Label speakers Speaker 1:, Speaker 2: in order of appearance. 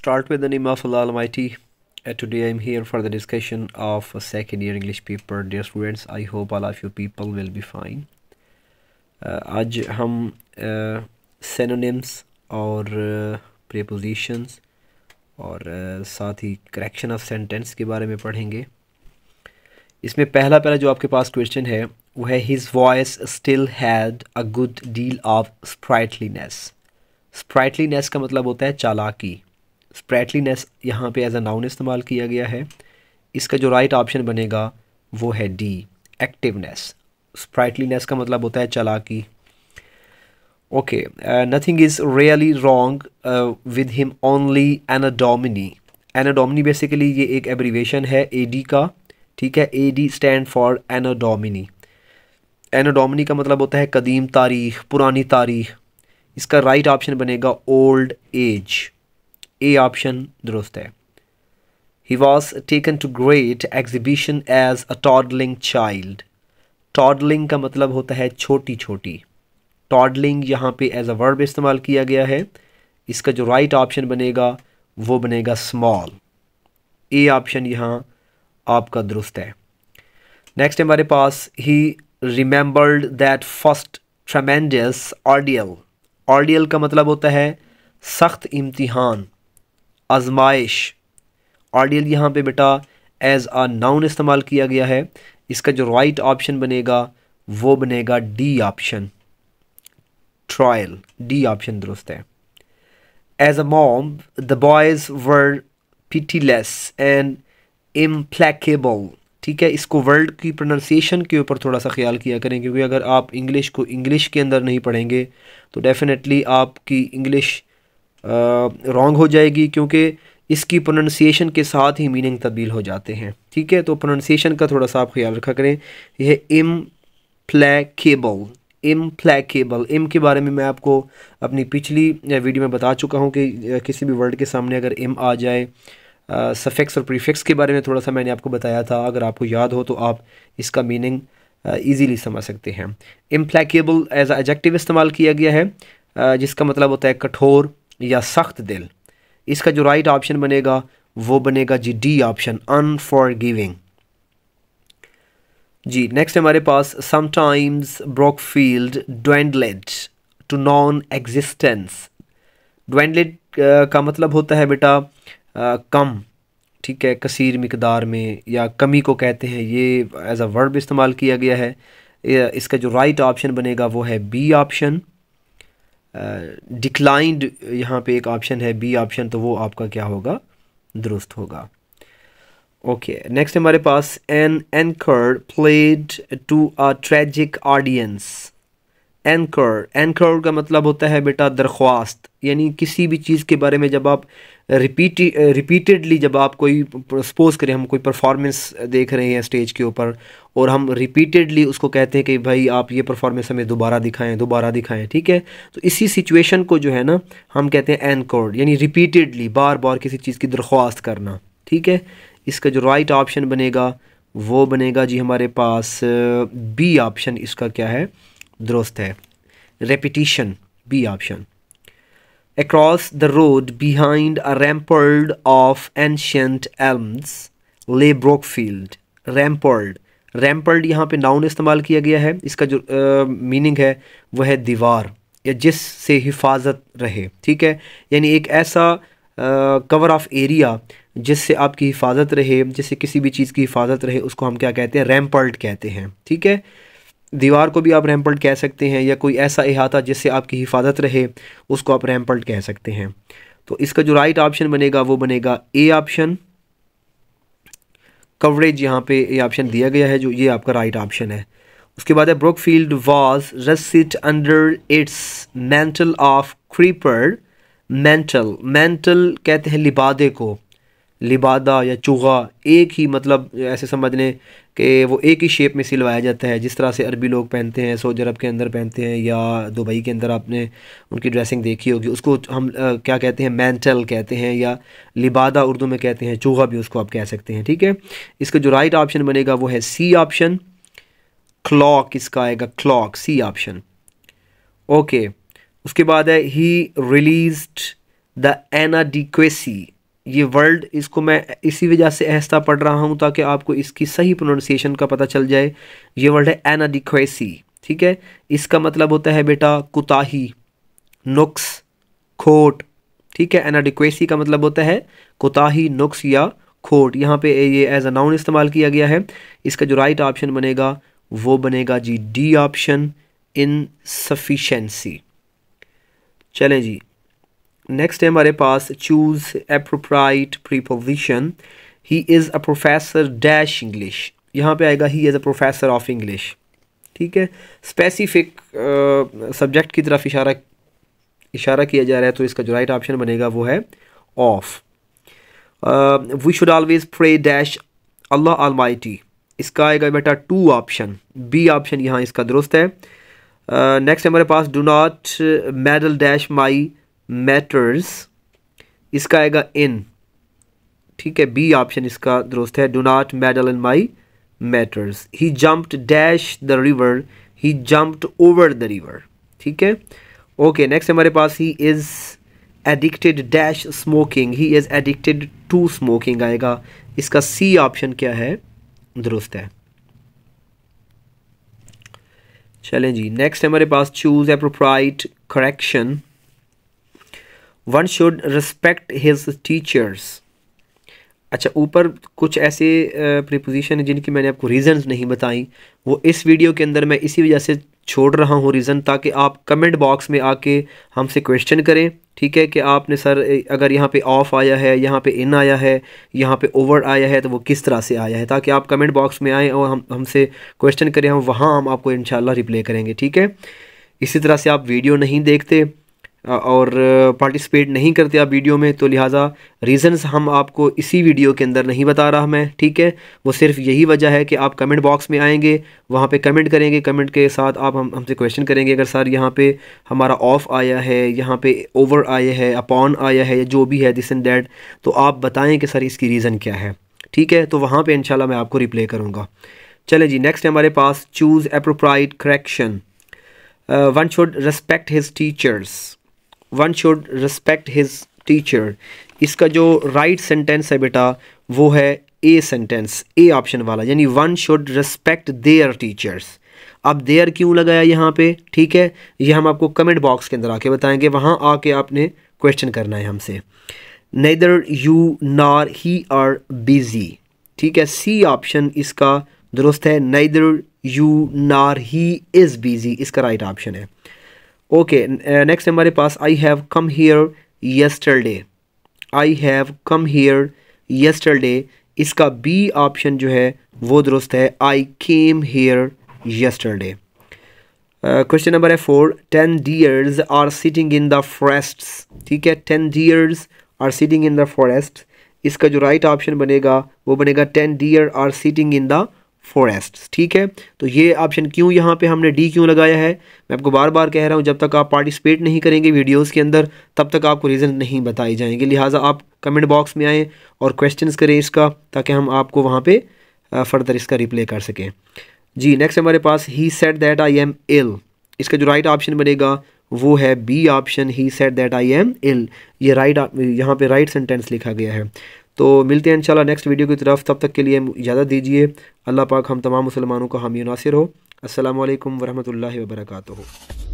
Speaker 1: start with the name of Allah Almighty uh, today I'm here for the discussion of a second year English paper dear students I hope all of you people will be fine uh, आज हम synonyms और prepositions और साथ ही correction of sentence के बारे में पढ़ेंगे इसमें पहला पहला जो आपके पास question है वो है his voice still had a good deal of sprightliness. स्प्राइटलीनेस का मतलब होता है चालाकी स्प्रैटलीनेस यहाँ पे एज अ नाउन इस्तेमाल किया गया है इसका जो राइट right ऑप्शन बनेगा वो है डी एक्टिवनेस स्प्राइटलीनेस का मतलब होता है चलाकी okay nothing is really wrong with him only Anno Domini Anno Domini basically ये एक एब्रीवेशन है ए डी का ठीक है A D stand for Anno Domini Anno Domini का मतलब होता है कदीम तारीख पुरानी तारीख इसका राइट right ऑप्शन बनेगा ओल्ड एज ए ऑप्शन दुरुस्त है he was taken to great exhibition as a toddling child toddling का मतलब होता है छोटी छोटी टॉडलिंग यहाँ पे एज अ वर्ब इस्तेमाल किया गया है इसका जो राइट right ऑप्शन बनेगा वो बनेगा स्मॉल ए ऑप्शन यहाँ आपका दुरुस्त है नेक्स्ट हमारे पास he remembered that first tremendous ordeal ordeal का मतलब होता है सख्त इम्तिहान आजमाइश आइडियल यहाँ पे बेटा एज आ नाउन इस्तेमाल किया गया है इसका जो राइट right ऑप्शन बनेगा वो बनेगा D option trial D option दुरुस्त है as a mob the boys were pitiless and implacable ठीक है इसको वर्ल्ड की प्रोनाउंसिएशन के ऊपर थोड़ा सा ख्याल किया करें क्योंकि अगर आप इंग्लिश को इंग्लिश के अंदर नहीं पढ़ेंगे तो डेफ़िनेटली आपकी इंग्लिश रॉन्ग हो जाएगी क्योंकि इसकी प्रोनंसिएशन के साथ ही मीनिंग तब्दील हो जाते हैं ठीक है तो प्रोनंसिएशन का थोड़ा सा आप ख्याल रखा करें यह इम फ्लैकेबल इम फ्लैकेबल इम के बारे में मैं आपको अपनी पिछली वीडियो में बता चुका हूँ कि किसी भी वर्ड के सामने अगर इम आ जाए सफेक्स और प्रीफिक्स के बारे में थोड़ा सा मैंने आपको बताया था अगर आपको याद हो तो आप इसका मीनिंग ईजीली समझ सकते हैं इम्फ्लैकेबल एज एजेक्टिव इस्तेमाल किया गया है जिसका मतलब होता है कठोर या सख्त दिल इसका जो राइट ऑप्शन बनेगा वो बनेगा जी डी ऑप्शन अनफॉरगिविंग जी नेक्स्ट हमारे पास sometimes Brookfield dwindled to non existence dwindled का मतलब होता है बेटा कम ठीक है कसीर मकदार में या कमी को कहते हैं ये एज अ वर्ड इस्तेमाल किया गया है इसका जो राइट right ऑप्शन बनेगा वो है बी ऑप्शन डिक्लाइंड यहाँ पे एक ऑप्शन है बी ऑप्शन तो वो आपका क्या होगा दुरुस्त होगा ओके नेक्स्ट हमारे पास an encore played to a tragic audience encore encore का मतलब होता है बेटा दरख्वास्त यानी किसी भी चीज़ के बारे में जब आप रिपीट रिपीटेडली uh, जब आप कोई सपोज करें हम कोई परफॉर्मेंस देख रहे हैं स्टेज के ऊपर और हम रिपीटेडली उसको कहते हैं कि भाई आप ये परफॉर्मेंस हमें दोबारा दिखाएं दोबारा दिखाएं ठीक है तो इसी सिचुएशन को जो है ना हम कहते हैं कोड यानी रिपीटेडली बार बार किसी चीज़ की दरख्वास्त करना ठीक है इसका जो राइट right ऑप्शन बनेगा वो बनेगा जी हमारे पास बी uh, ऑप्शन इसका क्या है दुरुस्त है repetition B option Across the road, behind a rampart of ancient elms, lay Brookfield. Rampart. Rampart यहाँ पे नाउन इस्तेमाल किया गया है इसका जो मीनिंग है वह है दीवार या जिससे हिफाजत रहे ठीक है यानी एक ऐसा कवर ऑफ एरिया जिससे आपकी हिफाजत रहे जिससे किसी भी चीज़ की हिफाजत रहे उसको हम क्या कहते हैं रैम्पर्ड कहते हैं ठीक है दीवार को भी आप रैम्पल्ट कह सकते हैं या कोई ऐसा अहाता जिससे आपकी हिफाजत रहे उसको आप रैम्पल्ट कह सकते हैं तो इसका जो राइट ऑप्शन बनेगा वो बनेगा ए ऑप्शन कवरेज यहाँ पे ए ऑप्शन दिया गया है जो ये आपका राइट ऑप्शन है उसके बाद है Brookfield was russet under its mantle of creeper mantle mantle कहते हैं लिबादे को लिबादा या चुगा एक ही मतलब ऐसे समझ लें कि वो एक ही शेप में सिलवाया जाता है जिस तरह से अरबी लोग पहनते हैं सऊदी अरब के अंदर पहनते हैं या दुबई के अंदर आपने उनकी ड्रेसिंग देखी होगी उसको हम आ, क्या कहते हैं मैंटल कहते हैं या लिबादा उर्दू में कहते हैं चूहा भी उसको आप कह सकते हैं ठीक है इसका जो राइट ऑप्शन बनेगा वो है सी ऑप्शन क्लॉक इसका आएगा क्लॉक सी ऑप्शन ओके उसके बाद है ही रिलीज द एनाडिक्वेसी ये वर्ल्ड इसको मैं इसी वजह से ऐसा पढ़ रहा हूँ ताकि आपको इसकी सही प्रोनाउंसिएशन का पता चल जाए ये वर्ड है एनाडिक्वेसी ठीक है इसका मतलब होता है बेटा कुताही नुक्स खोट ठीक है एनाडिक्वेसी का मतलब होता है कोताही नुक्स या खोट यहाँ पे ये एज अ नाउन इस्तेमाल किया गया है इसका जो राइट ऑप्शन बनेगा वो बनेगा जी डी ऑप्शन सफिशेंसी चलें जी नेक्स्ट है हमारे पास choose appropriate preposition he is a professor dash English यहाँ पे आएगा he is a professor of English ठीक है स्पेसिफिक सब्जेक्ट uh, की तरफ इशारा इशारा किया जा रहा है तो इसका जो राइट ऑप्शन बनेगा वो है of we should always pray dash Allah Almighty इसका आएगा बेटा टू ऑप्शन बी ऑप्शन यहाँ इसका दुरुस्त है नेक्स्ट uh, हमारे पास do not meddle dash my matters इसका आएगा इन ठीक है बी ऑप्शन इसका दुरुस्त है do not meddle in my matters he jumped dash the river he jumped over the river ठीक है ओके नेक्स्ट हमारे पास he is addicted dash smoking he is addicted to smoking आएगा इसका सी ऑप्शन क्या है दुरुस्त है चलें जी नेक्स्ट हमारे पास choose appropriate correction one should respect his teachers अच्छा ऊपर कुछ ऐसे प्रिपोजिशन हैं जिनकी मैंने आपको रीज़न नहीं बताई वो इस वीडियो के अंदर मैं इसी वजह से छोड़ रहा हूँ रीज़न ताकि आप कमेंट बॉक्स में आके हमसे क्वेश्चन करें ठीक है कि आपने सर अगर यहाँ पे ऑफ़ आया है यहाँ पे इन आया है यहाँ पे ओवर आया है तो वो किस तरह से आया है ताकि आप कमेंट बॉक्स में आएँ और हम हमसे क्वेश्चन करें हम वहाँ हम आपको इन रिप्लाई करेंगे ठीक है इसी तरह से आप वीडियो नहीं देखते और पार्टिसिपेट नहीं करते आप वीडियो में तो लिहाजा रीज़न्स हम आपको इसी वीडियो के अंदर नहीं बता रहा मैं ठीक है वो सिर्फ यही वजह है कि आप कमेंट बॉक्स में आएंगे वहाँ पे कमेंट करेंगे कमेंट के साथ आप हम हमसे क्वेश्चन करेंगे अगर सर यहाँ पे हमारा ऑफ़ आया है यहाँ पे ओवर आया है अपॉन आया है या जो भी है दिस एंड डैट तो आप बताएँ कि सर इसकी रीज़न क्या है ठीक है तो वहाँ पर इन मैं आपको रिप्ले करूँगा चले जी नेक्स्ट हमारे पास choose appropriate correction one should respect his teachers one should respect his teacher इसका जो राइट सेंटेंस है बेटा वो है ए सेंटेंस ए ऑप्शन वाला यानी one should respect their teachers अब देयर क्यों लगाया यहाँ पे ठीक है ये हम आपको कमेंट बॉक्स के अंदर आके बताएंगे वहाँ आके आपने क्वेश्चन करना है हमसे nether you nor he are busy ठीक है सी ऑप्शन इसका दुरुस्त है neither you nor he is busy इसका राइट ऑप्शन है ओके नेक्स्ट uh, हमारे पास I have come here yesterday I have come yester yesterday इसका बी ऑप्शन जो है वो दुरुस्त है I came yester yesterday question number है four ten deers are sitting in the forest ठीक है ten deers are sitting in the forest इसका जो राइट right ऑप्शन बनेगा वो बनेगा ten deer are sitting in the forest ठीक है तो ये ऑप्शन क्यों यहाँ पे हमने डी क्यों लगाया है मैं आपको बार बार कह रहा हूँ जब तक आप पार्टिसिपेट नहीं करेंगे वीडियोस के अंदर तब तक आपको रीज़न नहीं बताए जाएंगे लिहाजा आप कमेंट बॉक्स में आएँ और क्वेश्चन करें इसका ताकि हम आपको वहाँ पे फर्दर इसका रिप्ले कर सकें जी नेक्स्ट हमारे पास he said that I am ill इसका जो राइट ऑप्शन बनेगा वो है B option he said that I am ill ये राइट यहाँ पे राइट सेंटेंस लिखा गया है तो मिलते हैं इंशाल्लाह नेक्स्ट वीडियो की तरफ तब तक के लिए इजाज़त दीजिए अल्लाह पाक हम तमाम मुसलमानों का हामी नासिर हो असल वरहमल वर्का